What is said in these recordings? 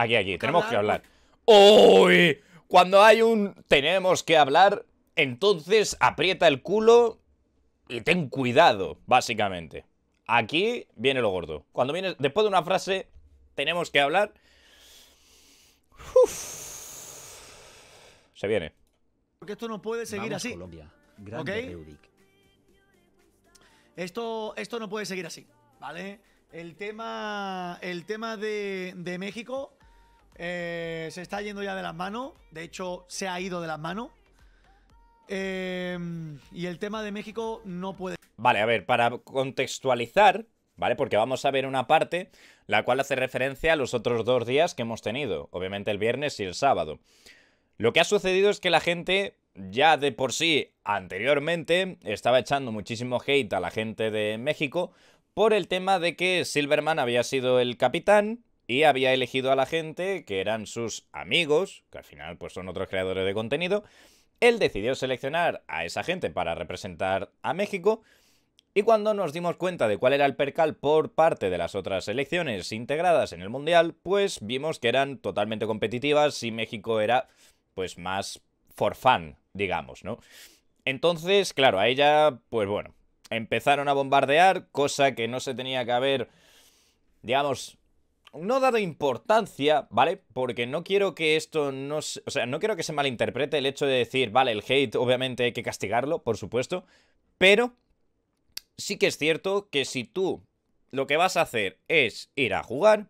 Aquí, aquí, tenemos que pues. hablar. ¡Uy! Cuando hay un tenemos que hablar, entonces aprieta el culo y ten cuidado, básicamente. Aquí viene lo gordo. Cuando viene, después de una frase, tenemos que hablar. se viene. Porque esto no puede seguir así. Colombia. Esto, esto no puede seguir así, ¿vale? El tema, el tema de México eh, se está yendo ya de las manos. De hecho, se ha ido de las manos. Eh, y el tema de México no puede. Vale, a ver, para contextualizar, ¿vale? Porque vamos a ver una parte la cual hace referencia a los otros dos días que hemos tenido, obviamente el viernes y el sábado. Lo que ha sucedido es que la gente ya de por sí anteriormente estaba echando muchísimo hate a la gente de México por el tema de que Silverman había sido el capitán, y había elegido a la gente que eran sus amigos, que al final pues son otros creadores de contenido. Él decidió seleccionar a esa gente para representar a México y cuando nos dimos cuenta de cuál era el percal por parte de las otras selecciones integradas en el Mundial, pues vimos que eran totalmente competitivas y México era pues más for fun, digamos, ¿no? Entonces, claro, a ella, pues bueno, empezaron a bombardear, cosa que no se tenía que haber, digamos, no he dado importancia, ¿vale? Porque no quiero que esto no... Se, o sea, no quiero que se malinterprete el hecho de decir, vale, el hate obviamente hay que castigarlo, por supuesto, pero sí que es cierto que si tú lo que vas a hacer es ir a jugar,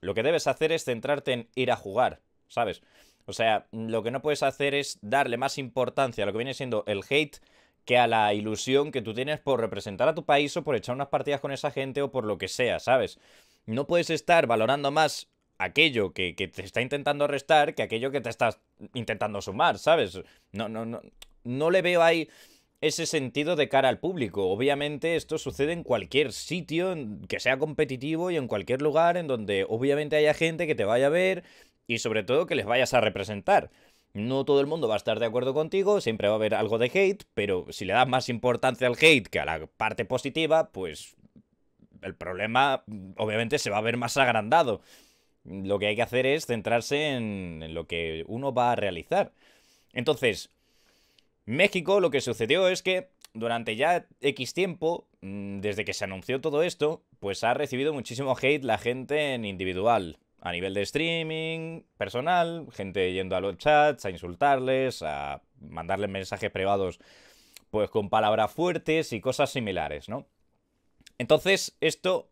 lo que debes hacer es centrarte en ir a jugar, ¿sabes? O sea, lo que no puedes hacer es darle más importancia a lo que viene siendo el hate que a la ilusión que tú tienes por representar a tu país o por echar unas partidas con esa gente o por lo que sea, ¿sabes? no puedes estar valorando más aquello que, te está intentando restar que aquello que te estás intentando sumar, ¿sabes? No, no, no, no le veo ahí ese sentido de cara al público. Obviamente esto sucede en cualquier sitio que sea competitivo y en cualquier lugar en donde obviamente haya gente que te vaya a ver y sobre todo que les vayas a representar. No todo el mundo va a estar de acuerdo contigo, siempre va a haber algo de hate, pero si le das más importancia al hate que a la parte positiva, pues el problema obviamente se va a ver más agrandado. Lo que hay que hacer es centrarse en, lo que uno va a realizar. Entonces, México lo que sucedió es que durante ya X tiempo, mm, desde que se anunció todo esto, pues ha recibido muchísimo hate la gente en individual, a nivel de streaming, personal, gente yendo a los chats, a insultarles, a mandarles mensajes privados, pues con palabras fuertes y cosas similares, ¿no? Entonces, esto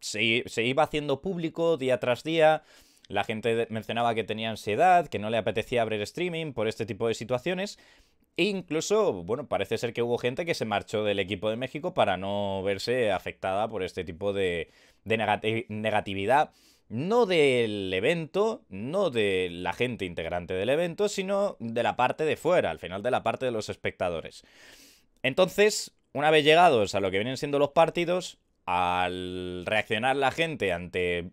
se, iba haciendo público día tras día. La gente mencionaba que tenía ansiedad, que no le apetecía abrir streaming por este tipo de situaciones. E incluso, bueno, parece ser que hubo gente que se marchó del equipo de México para no verse afectada por este tipo de, negatividad. No del evento, no de la gente integrante del evento, sino de la parte de fuera, al final de la parte de los espectadores. Entonces, una vez llegados a lo que vienen siendo los partidos, al reaccionar la gente ante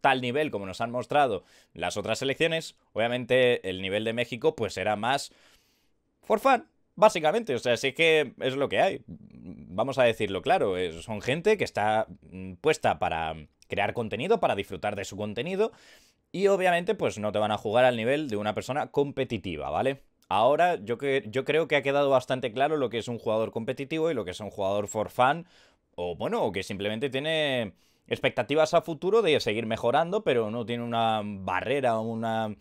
tal nivel como nos han mostrado las otras selecciones, obviamente el nivel de México pues será más for fun, básicamente. O sea, sí que es lo que hay. Vamos a decirlo claro, eh, son gente que está mm, puesta para crear contenido, para disfrutar de su contenido y obviamente pues no te van a jugar al nivel de una persona competitiva, ¿vale? Ahora yo, que, yo creo que ha quedado bastante claro lo que es un jugador competitivo y lo que es un jugador for fan, o bueno, o que simplemente tiene expectativas a futuro de seguir mejorando, pero no tiene una barrera o una,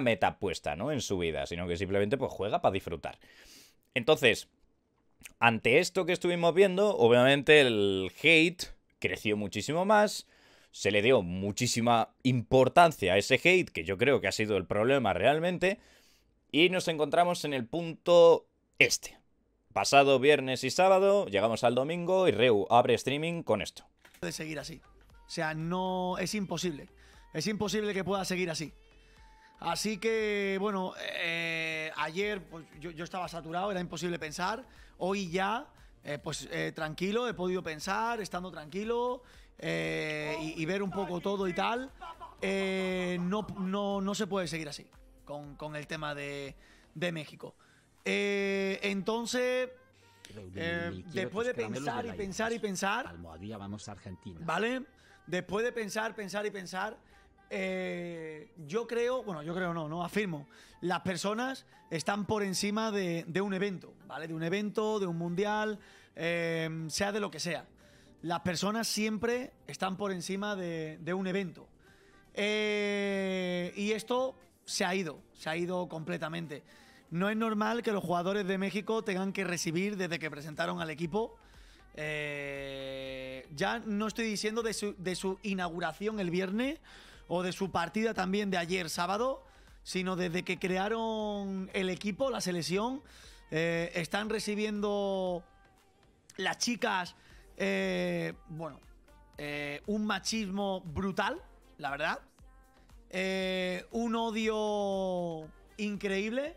meta puesta ¿no? en su vida, sino que simplemente pues, juega para disfrutar. Entonces, ante esto que estuvimos viendo, obviamente el hate creció muchísimo más, se le dio muchísima importancia a ese hate, que yo creo que ha sido el problema realmente, y nos encontramos en el punto este. Pasado viernes y sábado, llegamos al domingo y Reu abre streaming con esto. Puede seguir así. O sea, no es imposible. Es imposible que pueda seguir así. Así que, bueno, eh, ayer pues, yo, estaba saturado, era imposible pensar. Hoy ya, eh, pues eh, tranquilo, he podido pensar, estando tranquilo y, ver un poco todo y tal. no, no se puede seguir así con, el tema de, México. Eh, entonces, eh, después de pensar y pensar y pensar. Almohadilla, vamos a Argentina. ¿Vale? Después de pensar, pensar y pensar. Eh, yo creo, bueno, yo creo no, no afirmo. Las personas están por encima de, un evento, ¿vale? De un evento, de un mundial, sea de lo que sea. Las personas siempre están por encima de, un evento. y esto se ha ido, se ha ido completamente. No es normal que los jugadores de México tengan que recibir desde que presentaron al equipo. Eh, ya no estoy diciendo de su, inauguración el viernes o de su partida también de ayer sábado, sino desde que crearon el equipo, la selección, eh, están recibiendo las chicas, eh, bueno, un machismo brutal, la verdad. Eh, un odio increíble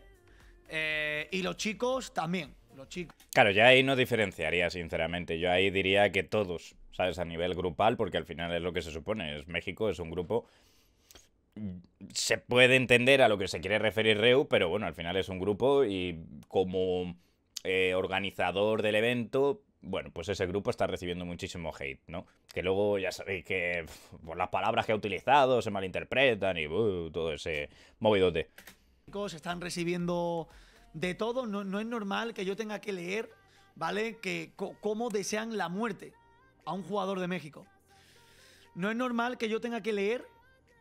eh, y los chicos también. Los chicos. Claro, ya ahí no diferenciaría, sinceramente. Yo ahí diría que todos, ¿sabes? A nivel grupal, porque al final es lo que se supone. Es México, es un grupo se puede entender a lo que se quiere referir Reu, pero bueno, al final es un grupo y como eh, organizador del evento bueno, pues ese grupo está recibiendo muchísimo hate, ¿no? Que luego ya sabéis que por las palabras que ha utilizado se malinterpretan y uh, todo ese movidote. Se están recibiendo de todo, no, es normal que yo tenga que leer, ¿vale? Que cómo desean la muerte a un jugador de México. No es normal que yo tenga que leer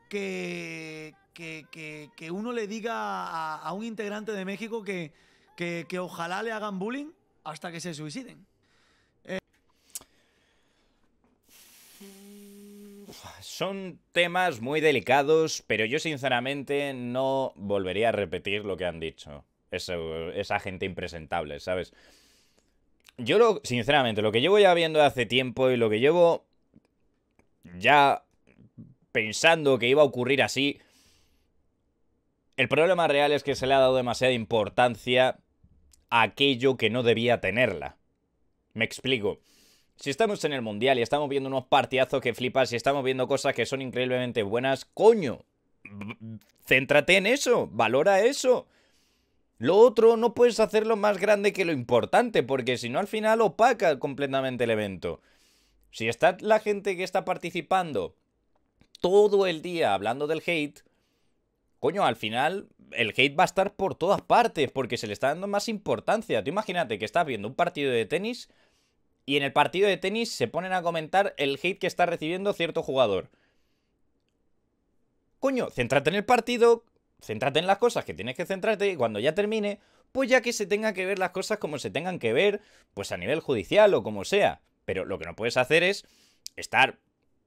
que, que, uno le diga a, un integrante de México que, que ojalá le hagan bullying hasta que se suiciden. Son temas muy delicados, pero yo sinceramente no volvería a repetir lo que han dicho. esa gente impresentable, ¿sabes? Yo lo, sinceramente, lo que llevo ya viendo hace tiempo y lo que llevo ya pensando que iba a ocurrir así, el problema real es que se le ha dado demasiada importancia a aquello que no debía tenerla. Me explico. Si estamos en el Mundial y estamos viendo unos partidazos que flipas, Y estamos viendo cosas que son increíblemente buenas, coño, céntrate en eso, valora eso. Lo otro no puedes hacerlo más grande que lo importante, porque si no al final opaca completamente el evento. Si está la gente que está participando todo el día hablando del hate, coño, al final el hate va a estar por todas partes, porque se le está dando más importancia. Tú imagínate que estás viendo un partido de tenis y en el partido de tenis se ponen a comentar el hit que está recibiendo cierto jugador. Coño, céntrate en el partido, céntrate en las cosas que tienes que centrarte y cuando ya termine, pues ya que se tenga que ver las cosas como se tengan que ver, pues a nivel judicial o como sea. Pero lo que no puedes hacer es estar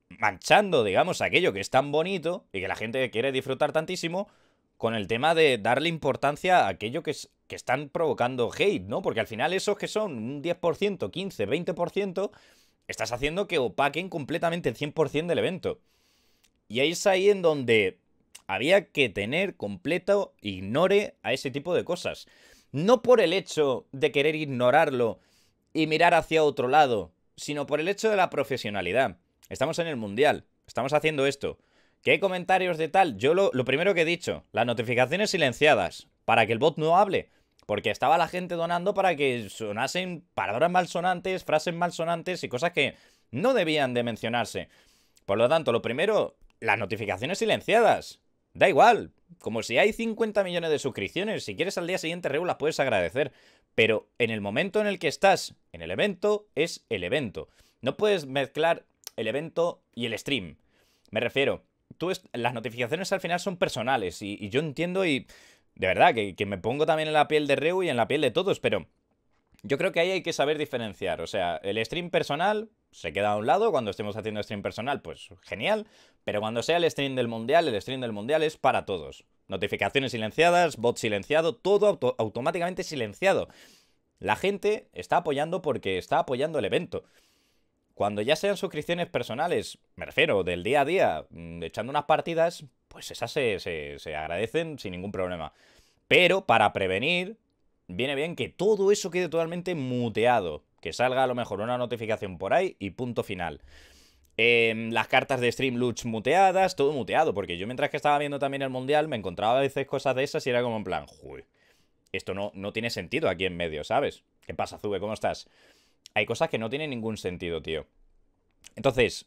manchando, digamos, aquello que es tan bonito y que la gente quiere disfrutar tantísimo con el tema de darle importancia a aquello que, que están provocando hate, ¿no? Porque al final esos que son un 10%, 15, 20%, estás haciendo que opaquen completamente el 100% del evento. Y ahí es ahí en donde había que tener completo ignore a ese tipo de cosas. No por el hecho de querer ignorarlo y mirar hacia otro lado, sino por el hecho de la profesionalidad. Estamos en el Mundial, estamos haciendo esto. ¿Qué comentarios de tal? Yo lo, primero que he dicho, las notificaciones silenciadas, para que el bot no hable. Porque estaba la gente donando para que sonasen palabras malsonantes, frases malsonantes y cosas que no debían de mencionarse. Por lo tanto, lo primero, las notificaciones silenciadas. Da igual, como si hay 50 millones de suscripciones, si quieres al día siguiente Reu las puedes agradecer. Pero en el momento en el que estás en el evento, es el evento. No puedes mezclar el evento y el stream. Me refiero, las notificaciones al final son personales y, yo entiendo y de verdad que, me pongo también en la piel de Reu y en la piel de todos, pero yo creo que ahí hay que saber diferenciar. O sea, el stream personal se queda a un lado, cuando estemos haciendo stream personal, pues genial, pero cuando sea el stream del mundial, el stream del mundial es para todos. Notificaciones silenciadas, bot silenciado, todo automáticamente silenciado. La gente está apoyando porque está apoyando el evento. Cuando ya sean suscripciones personales, me refiero, del día a día, mm, echando unas partidas, pues esas se, agradecen sin ningún problema. Pero para prevenir, viene bien que todo eso quede totalmente muteado. Que salga a lo mejor una notificación por ahí y punto final. Em, las cartas de stream luch muteadas, todo muteado, porque yo mientras que estaba viendo también el Mundial me encontraba a veces cosas de esas y era como en plan, esto no, no tiene sentido aquí en medio, ¿sabes? ¿Qué pasa, Zube? ¿Cómo estás? Hay cosas que no tienen ningún sentido, tío. Entonces,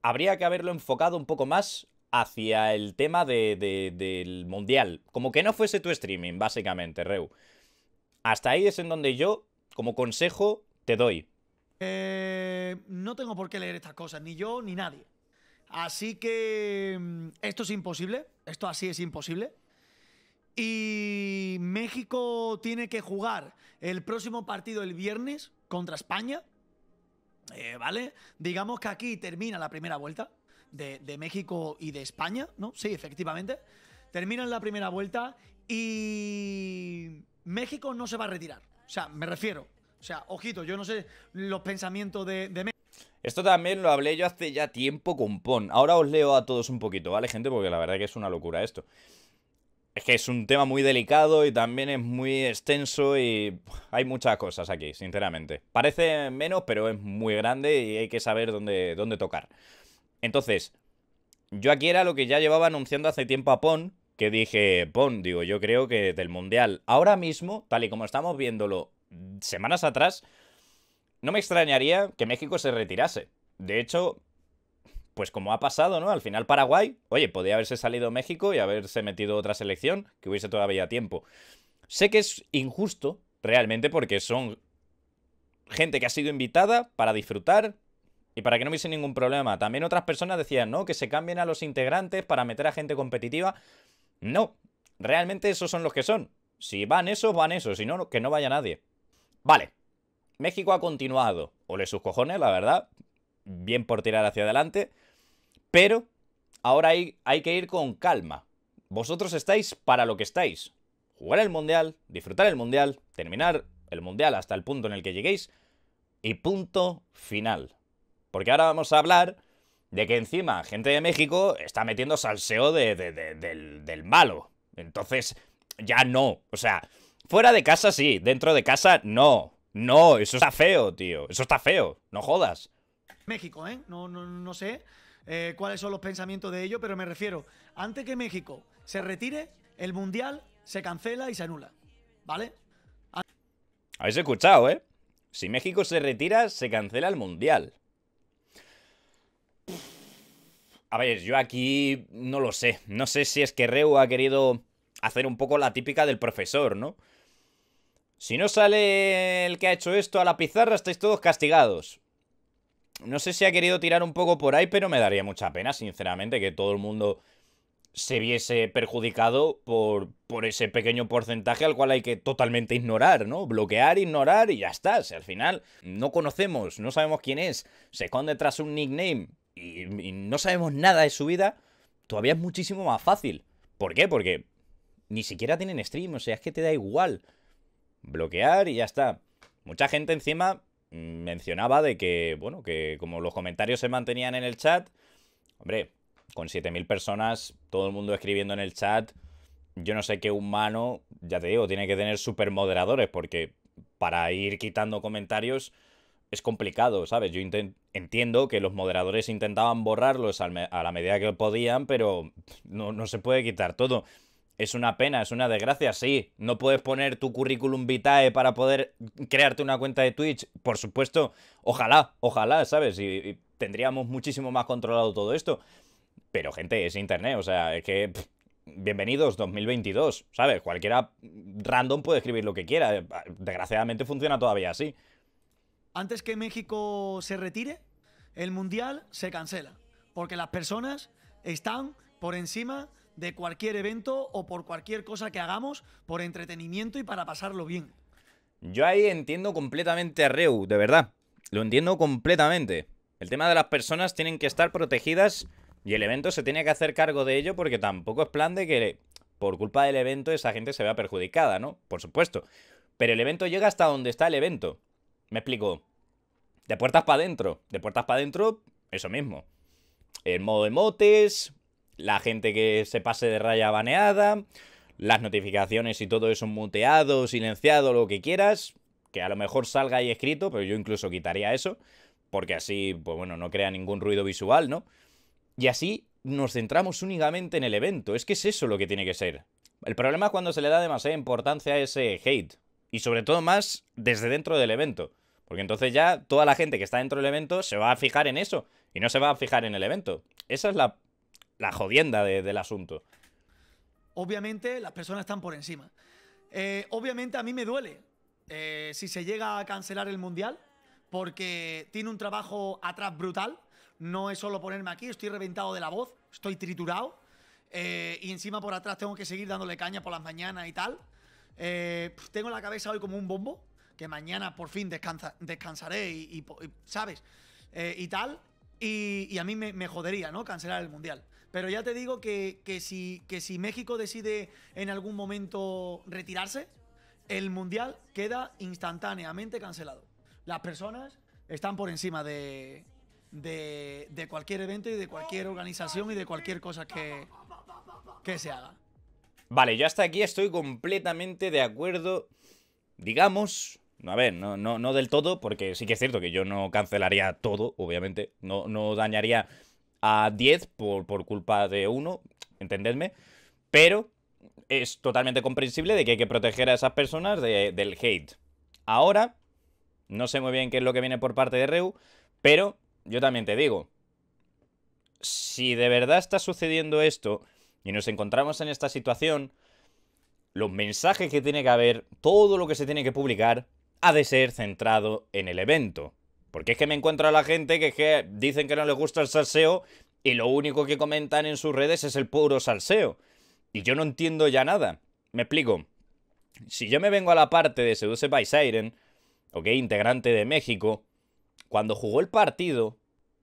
habría que haberlo enfocado un poco más hacia el tema de, del mundial. Como que no fuese tu streaming, básicamente, Reu. Hasta ahí es en donde yo, como consejo, te doy. Eh, no tengo por qué leer estas cosas, ni yo ni nadie. Así que mm, esto es imposible, esto así es imposible. Y México tiene que jugar el próximo partido el viernes contra España. Eh, ¿Vale? Digamos que aquí termina la primera vuelta de, México y de España, ¿no? Sí, efectivamente. Terminan la primera vuelta y México no se va a retirar. O sea, me refiero. O sea, ojito, yo no sé los pensamientos de, de México. Esto también lo hablé yo hace ya tiempo con Pon. Ahora os leo a todos un poquito, ¿vale, gente? Porque la verdad es que es una locura esto es que es un tema muy delicado y también es muy extenso y hay muchas cosas aquí, sinceramente. Parece menos, pero es muy grande y hay que saber dónde, dónde tocar. Entonces, yo aquí era lo que ya llevaba anunciando hace tiempo a Pon, que dije, Pon, digo, yo creo que del Mundial, ahora mismo, tal y como estamos viéndolo semanas atrás, no me extrañaría que México se retirase. De hecho, pues como ha pasado, ¿no? Al final Paraguay, oye, podía haberse salido México y haberse metido otra selección, que hubiese todavía tiempo. Sé que es injusto, realmente, porque son gente que ha sido invitada para disfrutar y para que no hubiese ningún problema. También otras personas decían, no, que se cambien a los integrantes para meter a gente competitiva. No, realmente esos son los que son. Si van esos, van esos, si no, que no vaya nadie. Vale, México ha continuado, Ole sus cojones, la verdad, bien por tirar hacia adelante. Pero ahora hay, que ir con calma. Vosotros estáis para lo que estáis. Jugar el Mundial, disfrutar el Mundial, terminar el Mundial hasta el punto en el que lleguéis y punto final. Porque ahora vamos a hablar de que encima gente de México está metiendo salseo de, del, del, malo. Entonces, ya no. O sea, fuera de casa sí, dentro de casa no. No, eso está feo, tío. Eso está feo. No jodas. México, ¿eh? No, no, no sé. Eh, cuáles son los pensamientos de ello, pero me refiero, antes que México se retire, el Mundial se cancela y se anula. ¿Vale? Habéis escuchado, ¿eh? Si México se retira, se cancela el Mundial. A ver, yo aquí no lo sé. No sé si es que Reu ha querido hacer un poco la típica del profesor, ¿no? Si no sale el que ha hecho esto a la pizarra, estáis todos castigados. No sé si ha querido tirar un poco por ahí, pero me daría mucha pena, sinceramente, que todo el mundo se viese perjudicado por, por ese pequeño porcentaje al cual hay que totalmente ignorar, ¿no? Bloquear, ignorar y ya está. Si al final no conocemos, no sabemos quién es, se esconde tras un nickname y no sabemos nada de su vida, todavía es muchísimo más fácil. ¿Por qué? Porque ni siquiera tienen stream, o sea, es que te da igual. Bloquear y ya está. Mucha gente encima mencionaba de que, bueno, que como los comentarios se mantenían en el chat, hombre, con 7.000 personas, todo el mundo escribiendo en el chat, yo no sé qué humano, ya te digo, tiene que tener super moderadores, porque para ir quitando comentarios es complicado, ¿sabes? Yo entiendo que los moderadores intentaban borrarlos a la medida que podían, pero no, no se puede quitar todo. Es una pena, es una desgracia, sí. No puedes poner tu currículum vitae para poder crearte una cuenta de Twitch. Por supuesto, ojalá, ojalá, ¿sabes? Y, tendríamos muchísimo más controlado todo esto. Pero, gente, es internet, o sea, es que. bienvenidos 2022, ¿sabes? Cualquiera random puede escribir lo que quiera. Desgraciadamente funciona todavía así. Antes que México se retire, el mundial se cancela. Porque las personas están por encima de cualquier evento o por cualquier cosa que hagamos por entretenimiento y para pasarlo bien. Yo ahí entiendo completamente a Reu, de verdad. Lo entiendo completamente. El tema de las personas tienen que estar protegidas y el evento se tiene que hacer cargo de ello porque tampoco es plan de que por culpa del evento esa gente se vea perjudicada, ¿no? Por supuesto. Pero el evento llega hasta donde está el evento. Me explico. De puertas para adentro. De puertas para adentro, eso mismo. El modo emotes, la gente que se pase de raya baneada, las notificaciones y todo eso muteado, silenciado, lo que quieras, que a lo mejor salga ahí escrito, pero yo incluso quitaría eso, porque así, pues bueno, no crea ningún ruido visual, ¿no? Y así nos centramos únicamente en el evento, es que es eso lo que tiene que ser. El problema es cuando se le da demasiada importancia a ese hate, y sobre todo más desde dentro del evento. Porque entonces ya toda la gente que está dentro del evento se va a fijar en eso y no se va a fijar en el evento. Esa es la la jodienda del asunto. Obviamente las personas están por encima. Eh, obviamente a mí me duele eh, si se llega a cancelar el Mundial, porque tiene un trabajo atrás brutal. No es solo ponerme aquí, estoy reventado de la voz, estoy triturado. Eh, y encima por atrás tengo que seguir dándole caña por las mañanas y tal. tengo la cabeza hoy como un bombo, que mañana por fin descansa, descansaré y, ¿sabes? y tal. Y, a mí me jodería, ¿no? Cancelar el Mundial. Pero ya te digo que, si, que si México decide en algún momento retirarse, el Mundial queda instantáneamente cancelado. Las personas están por encima de, cualquier evento y de cualquier organización y de cualquier cosa que, que se haga. Vale, yo hasta aquí estoy completamente de acuerdo, digamos, a ver, no, no, no del todo, porque sí que es cierto que yo no cancelaría todo, obviamente. No, no dañaría a 10 por, culpa de uno, entendedme, pero es totalmente comprensible de que hay que proteger a esas personas del hate. Ahora, no sé muy bien qué es lo que viene por parte de Reu, pero yo también te digo, si de verdad está sucediendo esto y nos encontramos en esta situación, los mensajes que tiene que haber, todo lo que se tiene que publicar, ha de ser centrado en el evento. Porque es que me encuentro a la gente que, dicen que no les gusta el salseo y lo único que comentan en sus redes es el puro salseo. Y yo no entiendo ya nada. Me explico. Si yo me vengo a la parte de Seduce by Siren, ok, integrante de México, cuando jugó el partido,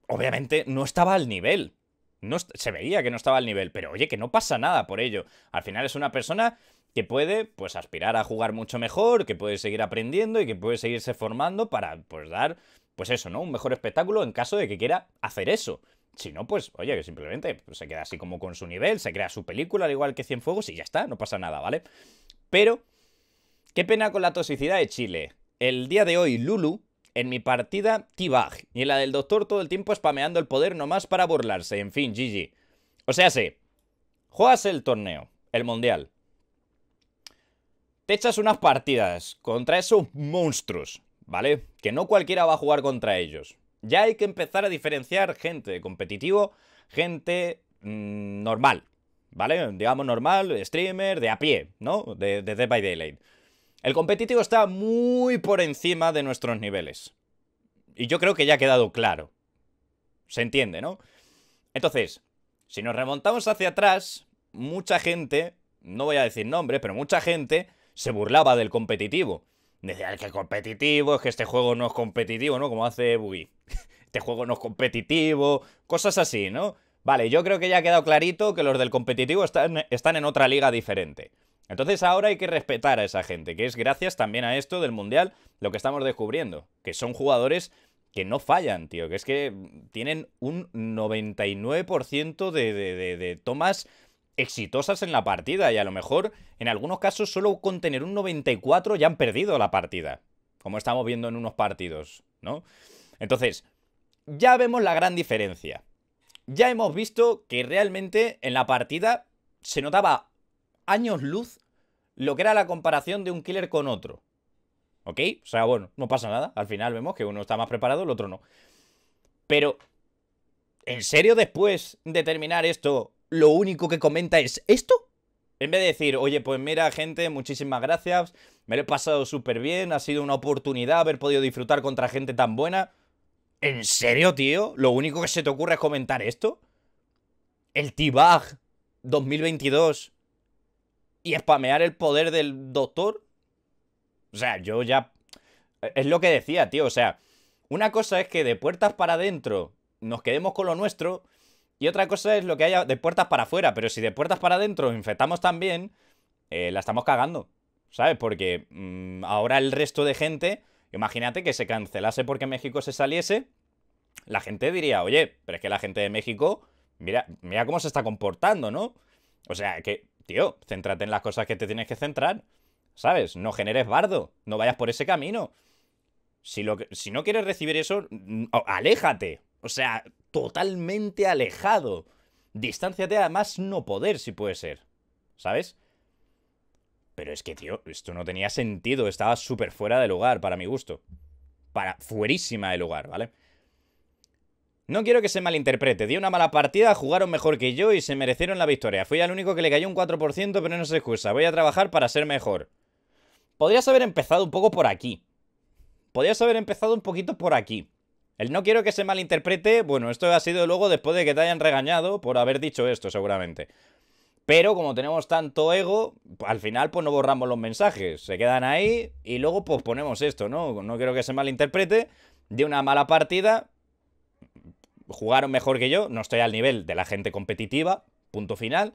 obviamente no estaba al nivel. No, se veía que no estaba al nivel, pero oye, que no pasa nada por ello. Al final es una persona que puede, pues, aspirar a jugar mucho mejor, que puede seguir aprendiendo y que puede seguirse formando para, pues, dar pues eso, ¿no? Un mejor espectáculo en caso de que quiera hacer eso. Si no, pues, oye, que simplemente pues, se queda así como con su nivel, se crea su película, al igual que Cienfuegos, y ya está, no pasa nada, ¿vale? Pero, qué pena con la toxicidad de Chile. El día de hoy, Lulu, en mi partida, tibag y en la del Doctor todo el tiempo spameando el poder nomás para burlarse. En fin, GG. O sea, sí, juegas el torneo, el mundial. Te echas unas partidas contra esos monstruos ¿vale? Que no cualquiera va a jugar contra ellos. Ya hay que empezar a diferenciar gente competitivo, gente mm, normal, ¿vale? Digamos normal, streamer, de a pie, ¿no? De, de Dead by Daylight. El competitivo está muy por encima de nuestros niveles. Y yo creo que ya ha quedado claro. Se entiende, ¿no? Entonces, si nos remontamos hacia atrás, mucha gente, no voy a decir nombres, pero mucha gente se burlaba del competitivo. Desde que es competitivo, es que este juego no es competitivo, ¿no? Como hace Buggy. Este juego no es competitivo, cosas así, ¿no? Vale, yo creo que ya ha quedado clarito que los del competitivo están, están en otra liga diferente. Entonces ahora hay que respetar a esa gente, que es gracias también a esto del Mundial lo que estamos descubriendo, que son jugadores que no fallan, tío, que es que tienen un 99% de, de, de, de tomas exitosas en la partida y a lo mejor en algunos casos solo con tener un 94 ya han perdido la partida, como estamos viendo en unos partidos, ¿no? Entonces, ya vemos la gran diferencia. Ya hemos visto que realmente en la partida se notaba años luz lo que era la comparación de un killer con otro. ¿Ok? O sea, bueno, no pasa nada. Al final vemos que uno está más preparado, el otro no. Pero, ¿en serio después de terminar esto lo único que comenta es esto. En vez de decir, oye, pues mira, gente, muchísimas gracias, me lo he pasado súper bien, ha sido una oportunidad haber podido disfrutar contra gente tan buena. ¿En serio, tío? ¿Lo único que se te ocurre es comentar esto? El t 2022 y spamear el poder del doctor. O sea, yo ya. Es lo que decía, tío. O sea, una cosa es que de puertas para adentro nos quedemos con lo nuestro. Y otra cosa es lo que haya de puertas para afuera, pero si de puertas para adentro infectamos también, eh, la estamos cagando, ¿sabes? Porque mm, ahora el resto de gente, imagínate que se cancelase porque México se saliese, la gente diría, oye, pero es que la gente de México, mira, mira cómo se está comportando, ¿no? O sea, que, tío, céntrate en las cosas que te tienes que centrar, ¿sabes? No generes bardo, no vayas por ese camino. Si, lo si no quieres recibir eso, mm, aléjate. O sea, totalmente alejado. Distánciate a más no poder, si puede ser. ¿Sabes? Pero es que, tío, esto no tenía sentido. Estaba súper fuera de lugar, para mi gusto. Para, fuerísima de lugar, ¿vale? No quiero que se malinterprete. Di una mala partida, jugaron mejor que yo y se merecieron la victoria. Fui al único que le cayó un 4%, pero no se excusa. Voy a trabajar para ser mejor. Podrías haber empezado un poco por aquí. Podrías haber empezado un poquito por aquí. El no quiero que se malinterprete, bueno, esto ha sido luego después de que te hayan regañado por haber dicho esto, seguramente. Pero como tenemos tanto ego, al final pues no borramos los mensajes, se quedan ahí y luego pues ponemos esto, ¿no? No quiero que se malinterprete, de una mala partida, jugaron mejor que yo, no estoy al nivel de la gente competitiva, punto final.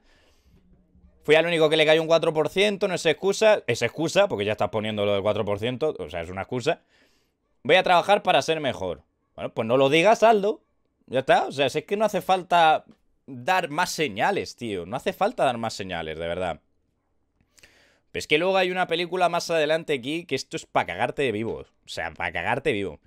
Fui al único que le cayó un 4%, no es excusa, es excusa porque ya estás poniendo lo del 4%, o sea, es una excusa. Voy a trabajar para ser mejor. Bueno, pues no lo digas, Aldo. Ya está. O sea, es que no hace falta dar más señales, tío. No hace falta dar más señales, de verdad. Pero es que luego hay una película más adelante aquí que esto es para cagarte de vivo. O sea, para cagarte vivo.